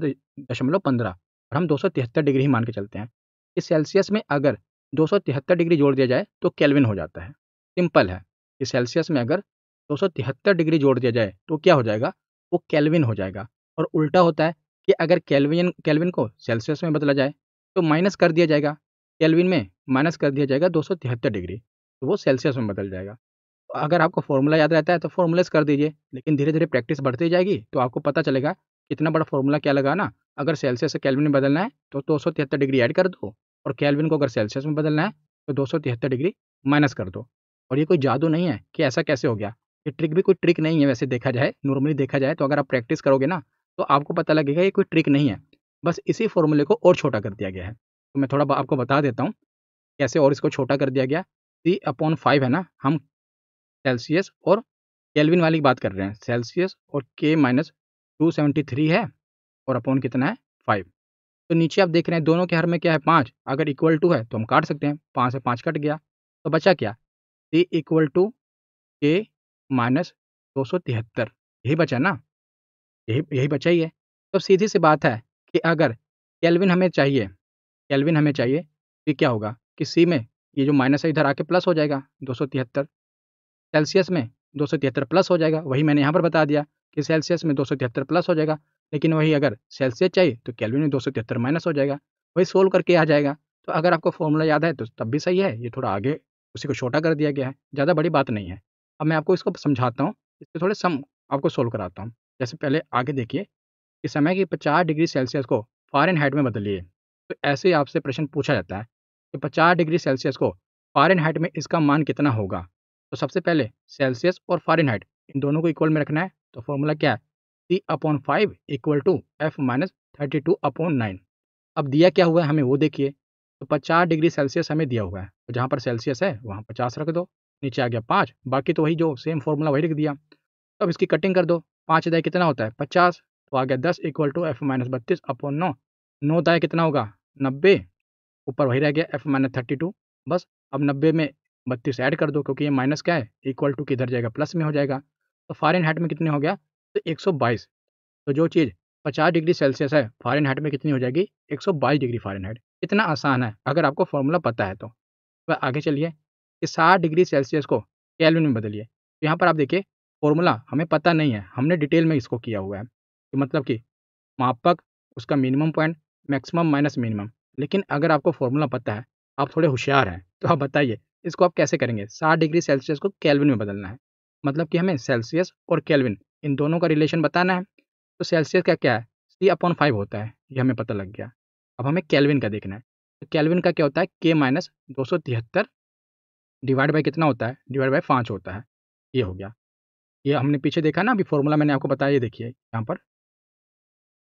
दशमलव पंद्रह और हम दो सौ तिहत्तर डिग्री ही मान के चलते हैं इस सेल्सियस में अगर दो सौ तिहत्तर डिग्री जोड़ दिया जाए तो कैलविन हो जाता है सिंपल है इस सेल्सियस में अगर दो सौ तिहत्तर डिग्री जोड़ दिया जाए तो क्या हो जाएगा वो कैलविन हो जाएगा और उल्टा होता है कि अगर कैलविन कैलविन को सेल्सियस में बदला जाए तो माइनस कर दिया जाएगा कैलविन में माइनस कर दिया जाएगा दो डिग्री तो वो सेल्सियस में बदल जाएगा अगर आपको फॉर्मूला याद रहता है तो फॉर्मूलेस कर दीजिए लेकिन धीरे धीरे प्रैक्टिस बढ़ती जाएगी तो आपको पता चलेगा इतना बड़ा फॉर्मूला क्या लगाना अगर सेल्सियस से कैलविन में बदलना है तो दो डिग्री ऐड कर दो और कैलविन को अगर सेल्सियस में बदलना है तो दो डिग्री माइनस कर दो और ये कोई जादू नहीं है कि ऐसा कैसे हो गया ये ट्रिक भी कोई ट्रिक नहीं है वैसे देखा जाए नॉर्मली देखा जाए तो अगर आप प्रैक्टिस करोगे ना तो आपको पता लगेगा ये कोई ट्रिक नहीं है बस इसी फॉर्मूले को और छोटा कर दिया गया है तो मैं थोड़ा आपको बता देता हूँ कैसे और इसको छोटा कर दिया गया सी अपॉन फाइव है ना हम सेल्सियस और केल्विन वाली बात कर रहे हैं सेल्सियस और के माइनस टू सेवेंटी थ्री है और अपॉन कितना है फाइव तो नीचे आप देख रहे हैं दोनों के हर में क्या है पाँच अगर इक्वल टू है तो हम काट सकते हैं पाँच से पाँच कट गया तो बचा क्या C equal to K minus दो सौ तिहत्तर यही बचा ना यही यही बचा ही है तो सीधी सी बात है कि अगर केल्विन हमें चाहिए केल्विन हमें चाहिए तो क्या होगा कि सी में ये जो माइनस है इधर आके प्लस हो जाएगा दो सौ तिहत्तर सेल्सियस में दो प्लस हो जाएगा वही मैंने यहाँ पर बता दिया कि सेल्सियस में दो प्लस हो जाएगा लेकिन वही अगर सेल्सियस चाहिए तो कैलविन में दो माइनस हो जाएगा वही सोल्व करके आ जाएगा तो अगर आपको फॉर्मूला याद है तो तब भी सही है ये थोड़ा आगे उसी को छोटा कर दिया गया है ज़्यादा बड़ी बात नहीं है अब मैं आपको इसको समझाता हूँ इसके थोड़े सम आपको सोल्व कराता हूँ जैसे पहले आगे देखिए कि समय की पचास डिग्री सेल्सियस को फॉरन हाइट में बदलिए तो ऐसे ही आपसे प्रश्न पूछा जाता है कि पचास डिग्री सेल्सियस को फॉरन हाइट में इसका मान कितना होगा तो सबसे पहले सेल्सियस और फारेनहाइट इन दोनों को इक्वल में रखना है तो फॉर्मूला क्या है C upon five equal to F minus thirty two upon nine अब दिया क्या हुआ है हमें वो देखिए तो पचास डिग्री सेल्सियस हमें दिया हुआ है तो जहाँ पर सेल्सियस है वहाँ पचास रख दो नीचे आ गया पाँच बाकी तो वही जो सेम फॉर्मूला वही रख दिया अब इसकी कटिंग कर दो पाँच दाए कितना होता है पचास तो आ गया दस इक्वल टू एफ माइनस बत्तीस अपॉन नौ नौ दाए कितना होगा नब्बे ऊपर वही रह गया एफ माइनस थर्टी टू बस अब नब्बे में बत्तीस ऐड कर दो क्योंकि ये माइनस क्या है इक्वल टू किधर जाएगा प्लस में हो जाएगा तो फॉरन हाइट में कितने हो गया तो एक तो जो चीज़ पचास डिग्री सेल्सियस है फॉरन हाइट में कितनी हो जाएगी एक डिग्री फॉरन हाइट इतना आसान है अगर आपको फॉर्मूला पता है तो वह तो आगे चलिए कि साठ डिग्री सेल्सियस को कैलविन में बदलिए तो यहाँ पर आप देखिए फॉर्मूला हमें पता नहीं है हमने डिटेल में इसको किया हुआ है कि मतलब कि मापक उसका minimum point maximum minus minimum लेकिन अगर आपको फॉर्मूला पता है आप थोड़े होशियार हैं तो आप बताइए इसको आप कैसे करेंगे साठ डिग्री सेल्सियस को कैलविन में बदलना है मतलब कि हमें सेल्सियस और कैलविन इन दोनों का रिलेशन बताना है तो सेल्सियस का क्या है सी अपॉन फाइव होता है ये हमें पता लग गया अब हमें कैलविन का देखना है तो कैलविन का क्या होता है के माइनस दो सौ तिहत्तर डिवाइड बाई कितना होता है डिवाइड बाई पाँच होता है ये हो गया ये हमने पीछे देखा ना अभी फॉर्मूला मैंने आपको बताया ये देखिए यहाँ पर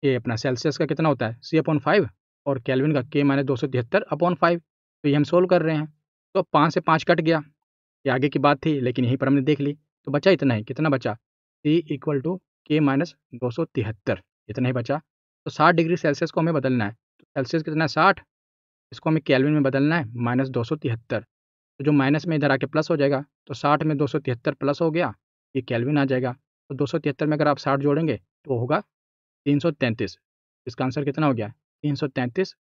ये अपना सेल्सियस का कितना होता है सी अपॉन फाइव और कैलविन का के माइनस दो सौ तिहत्तर अपॉन फाइव तो ये हम सोल्व कर रहे हैं तो अब पाँच से पाँच कट गया ये आगे की बात थी लेकिन यहीं पर हमने देख ली तो बचा इतना ही कितना बचा C equal to K minus दो सौ तिहत्तर इतना ही बचा तो साठ डिग्री सेल्सियस को हमें बदलना है तो सेल्सियस कितना है साठ इसको हमें कैलविन में बदलना है माइनस दो सौ तिहत्तर तो जो माइनस में इधर आके प्लस हो जाएगा तो साठ में दो सौ तिहत्तर प्लस हो गया ये कैलविन आ जाएगा तो दो सौ तिहत्तर में अगर आप साठ जोड़ेंगे तो होगा तीन सौ तैंतीस इसका आंसर कितना हो गया तीन सौ तैंतीस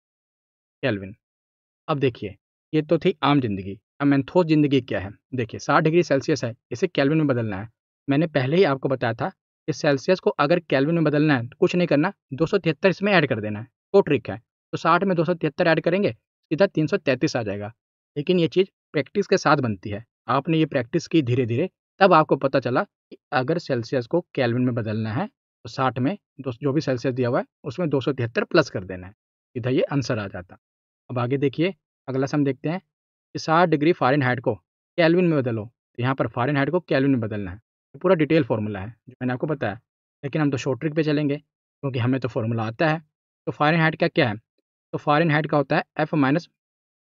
कैलविन अब देखिए ये तो थी आम जिंदगी अब मैंथोस जिंदगी क्या है देखिए साठ डिग्री सेल्सियस है इसे कैलविन में बदलना है मैंने पहले ही आपको बताया था कि सेल्सियस को अगर कैलविन में बदलना है तो कुछ नहीं करना दो इसमें ऐड कर देना है वो तो ट्रिक है तो साठ में दो ऐड करेंगे सीधा तीन आ जाएगा लेकिन ये चीज़ प्रैक्टिस के साथ बनती है आपने ये प्रैक्टिस की धीरे धीरे तब आपको पता चला कि अगर सेल्सियस को कैलविन में बदलना है तो साठ में दो जो भी सेल्सियस दिया हुआ है उसमें दो प्लस कर देना है इधर ये आंसर आ जाता अब आगे देखिए अगला सम देखते हैं कि साठ डिग्री फॉरन हाइट को कैलविन में बदलो तो यहाँ पर फॉरन हाइट को कैलविन में बदलना है तो पूरा डिटेल फार्मूला है जो मैंने आपको बताया लेकिन हम तो शॉर्ट ट्रिक पे चलेंगे क्योंकि हमें तो फार्मूला आता है तो फॉरन हाइट का क्या है तो फॉरन हाइट का होता है एफ माइनस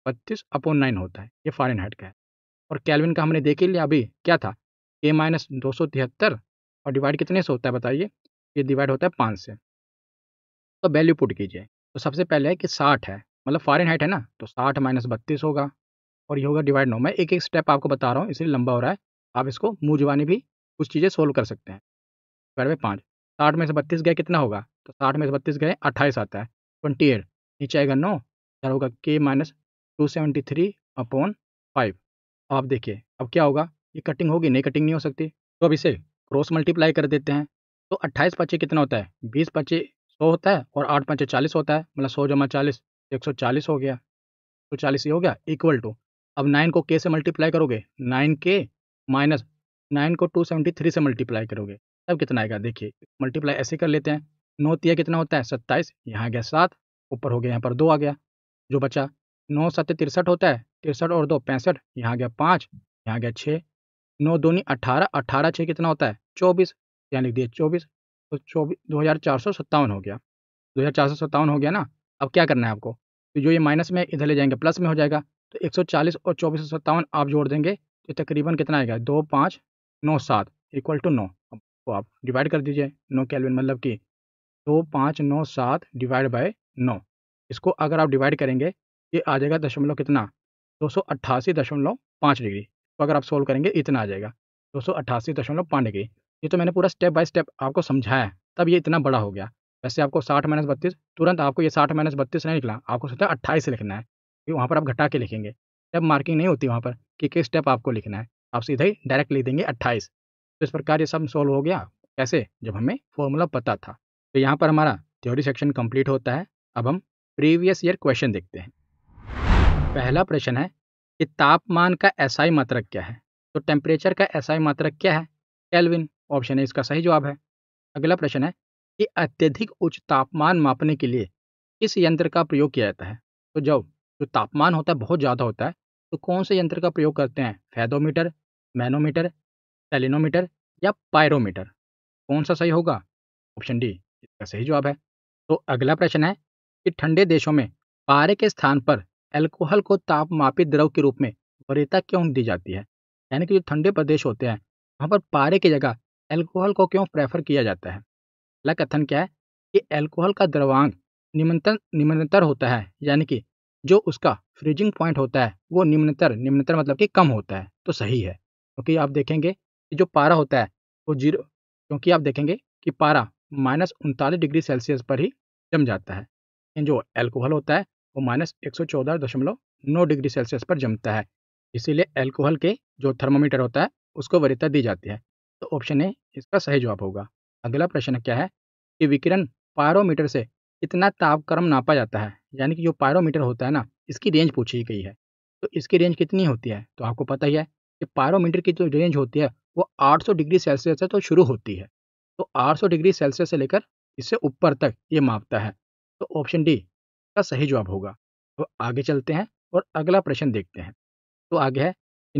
बत्तीस अपॉन नाइन होता है ये फॉरन हाइट का है और कैलविन का हमने देख ही लिया अभी क्या था ए माइनस दो सौ तिहत्तर और डिवाइड कितने से होता है बताइए ये डिवाइड होता है पाँच से तो वैल्यू पुट कीजिए तो सबसे पहले है कि साठ है मतलब फॉरन हाइट है ना तो साठ माइनस बत्तीस होगा और ये होगा डिवाइड नौ मैं एक एक स्टेप आपको बता रहा हूँ इसलिए लंबा हो रहा है आप इसको मुँह जुबानी भी कुछ चीज़ें सोल्व कर सकते हैं स्क्वायर में पाँच साठ में से बत्तीस गए कितना होगा तो साठ में से बत्तीस गए अट्ठाईस आता है ट्वेंटी एट नीचे आएगा नौ चार होगा K minus two seventy three upon five आप देखिए अब क्या होगा ये कटिंग होगी नहीं कटिंग नहीं हो सकती तो अब इसे क्रॉस मल्टीप्लाई कर देते हैं तो अट्ठाईस पच्चीस कितना होता है बीस पच्चीस सौ होता है और आठ पच्चीस चालीस होता है मतलब सौ जमा चालीस एक सौ चालीस हो गया एक सौ चालीस ये हो गया इक्वल टू अब नाइन को के से मल्टीप्लाई करोगे नाइन के माइनस नाइन को टू सेवेंटी थ्री से मल्टीप्लाई करोगे तब कितना आएगा देखिए मल्टीप्लाई ऐसे कर लेते हैं नौ तिया कितना होता है सत्ताईस यहाँ गया सात ऊपर हो गया यहाँ पर दो आ गया जो बचा नौ सत्य तिरसठ होता है तिरसठ और दो पैंसठ यहाँ गया पाँच यहाँ गया छः नौ दूनी अठारह अठारह छः कितना होता है चौबीस यहाँ लिख दिए चौबीस तो चौबीस दो हज़ार चार सौ सत्तावन हो गया दो हज़ार चार सौ सत्तावन हो गया ना अब क्या करना है आपको तो जो ये माइनस में इधर ले जाएंगे प्लस में हो जाएगा तो 140 और चौबीस आप जोड़ देंगे तो तकरीबन कितना आएगा दो पाँच नौ सात इक्वल टू नौ तो आप डिवाइड कर दीजिए नौ कैलविन मतलब कि दो पाँच नौ सात डिवाइड बाय नौ इसको अगर आप डिवाइड करेंगे ये आ जाएगा दशमलव कितना दो सौ अट्ठासी दशमलव पाँच डिग्री तो अगर आप सोल्व करेंगे इतना आ जाएगा दो सौ अट्ठासी दशमलव पाँच डिग्री ये तो मैंने पूरा स्टेप बाय स्टेप आपको समझाया तब ये इतना बड़ा हो गया जैसे आपको साठ माइनस बत्तीस तुरंत आपको ये साठ माइनस बत्तीस नहीं निकला आपको सोचा अट्ठाईस लिखना है क्योंकि वहाँ पर आप घटा के लिखेंगे स्टेप मार्किंग नहीं होती वहाँ पर कि किस स्टेप आपको लिखना है आप सीधे ही डायरेक्ट लिख देंगे अट्ठाईस तो इस प्रकार ये सब सॉल्व हो गया कैसे जब हमें फॉर्मूला पता था तो यहाँ पर हमारा थ्योरी सेक्शन कम्प्लीट होता है अब हम प्रीवियस ईयर क्वेश्चन देखते हैं पहला प्रश्न है कि तापमान का एसआई मात्रक क्या है तो टेम्परेचर का एसआई मात्रक क्या है कैलविन ऑप्शन है इसका सही जवाब है अगला प्रश्न है कि अत्यधिक उच्च तापमान मापने के लिए किस यंत्र का प्रयोग किया जाता है तो जब जो तापमान होता है बहुत ज़्यादा होता है तो कौन से यंत्र का प्रयोग करते हैं फैदोमीटर मैनोमीटर सेलिनोमीटर या पायरोमीटर कौन सा सही होगा ऑप्शन डी इसका सही जवाब है तो अगला प्रश्न है कि ठंडे देशों में पारे के स्थान पर एल्कोहल को तापमापित द्रव के रूप में वरीयता क्यों दी जाती है यानी कि जो ठंडे प्रदेश होते हैं वहाँ पर पारे की जगह एल्कोहल को क्यों प्रेफर किया जाता है पहला कथन क्या है कि एल्कोहल का द्रवांग निम्नतर निम्नतर होता है यानी कि जो उसका फ्रीजिंग पॉइंट होता है वो निम्नतर निम्नतर मतलब कि कम होता है तो सही है क्योंकि आप देखेंगे कि जो पारा होता है वो जीरो क्योंकि आप देखेंगे कि पारा माइनस उनतालीस डिग्री सेल्सियस पर ही जम जाता है लेकिन जो एल्कोहल होता है वो माइनस एक सौ चौदह दशमलव नौ डिग्री सेल्सियस पर जमता है इसीलिए एल्कोहल के जो थर्मोमीटर होता है उसको वरीयता दी जाती है तो ऑप्शन ए इसका सही जवाब होगा अगला प्रश्न क्या है कि विकिरण पायरोमीटर से कितना तापक्रम नापा जाता है यानी कि जो पायरोमीटर होता है ना इसकी रेंज पूछी गई है तो इसकी रेंज कितनी होती है तो आपको पता ही है कि पायरोमीटर की जो रेंज होती है वो 800 डिग्री सेल्सियस से तो शुरू होती है तो 800 डिग्री सेल्सियस से लेकर इससे ऊपर तक ये मापता है तो ऑप्शन डी का सही जवाब होगा तो आगे चलते हैं और अगला प्रश्न देखते हैं तो आगे है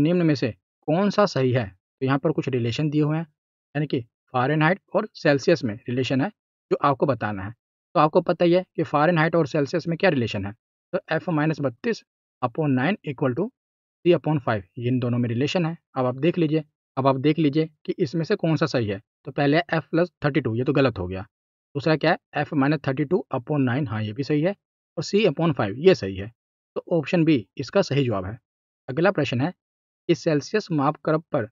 निम्न में से कौन सा सही है तो यहाँ पर कुछ रिलेशन दिए हुए हैं यानी कि फ़ारेनहाइट और सेल्सियस में रिलेशन है जो आपको बताना है तो आपको पता ही है कि फ़ारेनहाइट और सेल्सियस में क्या रिलेशन है तो एफ माइनस बत्तीस upon nine equal to C upon five इन दोनों में रिलेशन है अब आप देख लीजिए अब आप देख लीजिए कि इसमें से कौन सा सही है तो पहले एफ प्लस थर्टी टू ये तो गलत हो गया दूसरा क्या है F minus thirty two upon nine हाँ ये भी सही है और सी अपॉन फाइव ये सही है तो ऑप्शन बी इसका सही जवाब है अगला प्रश्न है कि सेल्सियस माप क्रम पर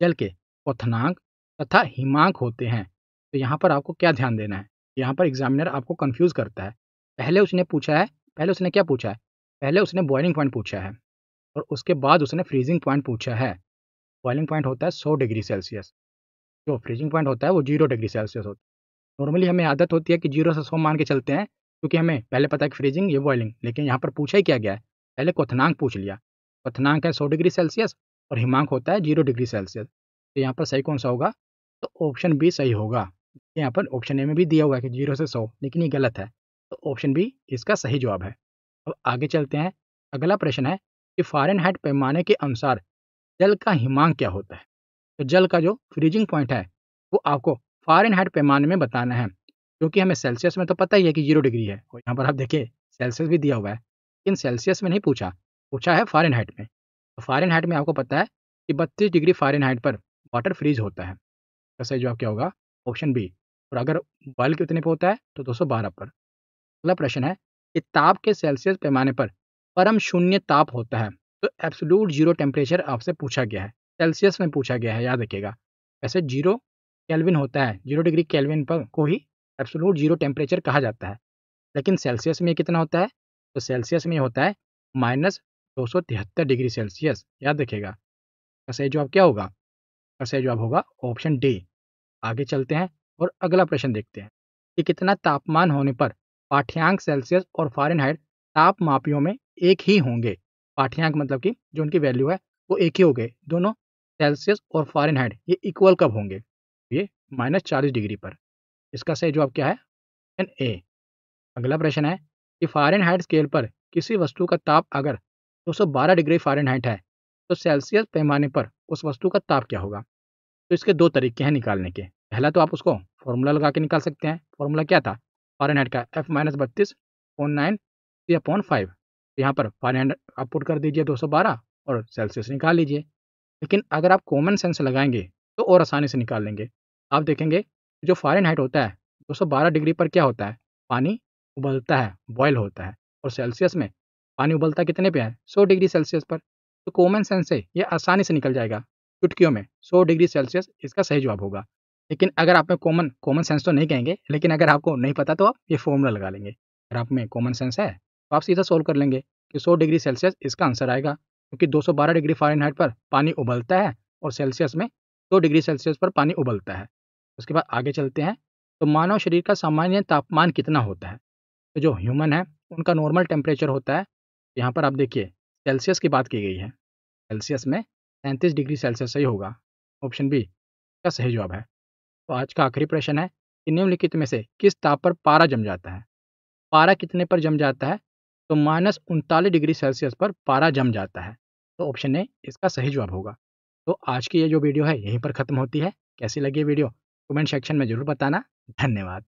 जल के पथनांक तथा हिमांक होते हैं तो यहाँ पर आपको क्या ध्यान देना है यहाँ पर एग्जामिनर आपको कंफ्यूज करता है पहले उसने पूछा है पहले उसने क्या पूछा है पहले उसने बॉइलिंग पॉइंट पूछा है और उसके बाद उसने फ्रीजिंग पॉइंट पूछा है बॉइलिंग पॉइंट होता है सौ डिग्री सेल्सियस जो फ्रीजिंग पॉइंट होता है वो जीरो डिग्री सेल्सियस होता है नॉर्मली हमें आदत होती है कि जीरो से सौ मान के चलते हैं क्योंकि हमें पहले पता है कि फ्रीजिंग ये बॉइलिंग लेकिन यहाँ पर पूछा ही क्या गया है पहले क्वथनांक पूछ लिया क्वथनांक है सौ डिग्री सेल्सियस और हिमांक होता है जीरो डिग्री सेल्सियस तो यहाँ पर सही कौन सा होगा तो ऑप्शन बी सही होगा यहाँ पर ऑप्शन ए में भी दिया हुआ है कि जीरो से सौ लेकिन ये गलत है तो ऑप्शन बी इसका सही जवाब है अब आगे चलते हैं अगला प्रश्न है कि फॉरन हाइट पैमाने के अनुसार जल का हिमांक क्या होता है तो जल का जो फ्रीजिंग पॉइंट है वो आपको फॉरन हाइट पैमाने में बताना है क्योंकि हमें सेल्सियस में तो पता ही है कि जीरो डिग्री है और यहाँ पर आप देखिए सेल्सियस भी दिया हुआ है लेकिन सेल्सियस में नहीं पूछा पूछा है फॉरन हाइट में तो फॉरन हाइट में आपको पता है कि बत्तीस डिग्री फॉरन हाइट पर वाटर फ्रीज होता है इसका सही जवाब क्या होगा ऑप्शन बी और अगर बल कितने पर होता है तो दो सौ बारह पर अगला प्रश्न है कि ताप के सेल्सियस पैमाने पर परम शून्य ताप होता है तो एब्सोल्यूट जीरो टेम्परेचर आपसे पूछा गया है सेल्सियस में पूछा गया है याद रखिएगा वैसे जीरो कैलविन होता है जीरो डिग्री कैलविन पर को ही एब्सोल्यूट जीरो टेम्परेचर कहा जाता है लेकिन सेल्सियस में कितना होता है तो सेल्सियस में होता है माइनस दो डिग्री सेल्सियस याद रखिएगा सही जवाब क्या होगा सही जवाब होगा ऑप्शन डी आगे चलते हैं और अगला प्रश्न देखते हैं कि कितना तापमान होने पर पाठ्यांक सेल्सियस और हाइट ताप मापियों में एक ही होंगे पाठ्यांक मतलब कि जो उनकी वैल्यू है वो एक ही हो गए दोनों सेल्सियस और हाइट ये इक्वल कब होंगे ये माइनस चालीस डिग्री पर इसका सही जवाब क्या है ऑप्शन ए अगला प्रश्न है कि हाइट स्केल पर किसी वस्तु का ताप अगर 212 डिग्री फारेनहाइट है तो सेल्सियस पैमाने पर उस वस्तु का ताप क्या होगा तो इसके दो तरीके हैं निकालने के पहला तो आप उसको फॉर्मूला लगा के निकाल सकते हैं फॉर्मूला क्या था फॉरन हेड का एफ माइनस बत्तीस पॉइंट नाइन या अपॉन फाइव यहाँ पर फॉरन हेड आप पुट कर दीजिए दो सौ बारह और सेल्सियस निकाल लीजिए लेकिन अगर आप कॉमन सेंस लगाएंगे तो और आसानी से निकाल लेंगे आप देखेंगे जो फॉरन हाइट होता है बारह डिग्री पर क्या होता है पानी उबलता है बॉयल होता है और सेल्सियस में पानी उबलता कितने पे है सौ डिग्री सेल्सियस पर तो कॉमन सेंस से ये आसानी से निकल जाएगा चुटकियों में 100 डिग्री सेल्सियस इसका सही जवाब होगा लेकिन अगर आप में कॉमन कॉमन सेंस तो नहीं कहेंगे लेकिन अगर आपको नहीं पता तो आप ये फॉर्मूला लगा लेंगे अगर आप में कॉमन सेंस है तो आप सीधा सोल्व कर लेंगे कि 100 डिग्री सेल्सियस इसका आंसर आएगा क्योंकि 212 डिग्री फारेनहाइट पर पानी उबलता है और सेल्सियस में दो डिग्री सेल्सियस पर पानी उबलता है उसके बाद आगे चलते हैं तो मानव शरीर का सामान्य तापमान कितना होता है तो जो ह्यूमन है उनका नॉर्मल टेम्परेचर होता है यहाँ पर आप देखिए सेल्सियस की बात की गई है सेल्सियस में तैंतीस डिग्री सेल्सियस सही होगा ऑप्शन बी का सही जवाब है तो आज का आखिरी प्रश्न है कि निम्नलिखित में से किस ताप पर पारा जम जाता है पारा कितने पर जम जाता है तो माइनस उनतालीस डिग्री सेल्सियस पर पारा जम जाता है तो ऑप्शन ए इसका सही जवाब होगा तो आज की ये जो वीडियो है यहीं पर ख़त्म होती है कैसी लगी वीडियो कमेंट सेक्शन में ज़रूर बताना धन्यवाद